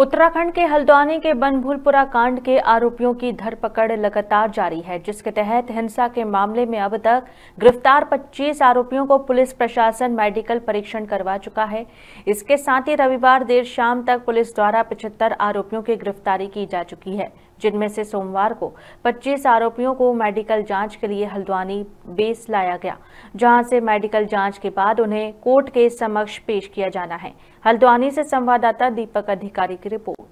उत्तराखंड के हल्द्वानी के बनभूलपुरा कांड के आरोपियों की धरपकड़ लगातार जारी है जिसके तहत हिंसा के मामले में अब तक गिरफ्तार 25 आरोपियों को पुलिस प्रशासन मेडिकल परीक्षण करवा चुका है इसके साथ ही रविवार देर शाम तक पुलिस द्वारा 75 आरोपियों की गिरफ्तारी की जा चुकी है जिनमें से सोमवार को 25 आरोपियों को मेडिकल जांच के लिए हल्द्वानी बेस लाया गया जहां से मेडिकल जांच के बाद उन्हें कोर्ट के समक्ष पेश किया जाना है हल्द्वानी से संवाददाता दीपक अधिकारी की रिपोर्ट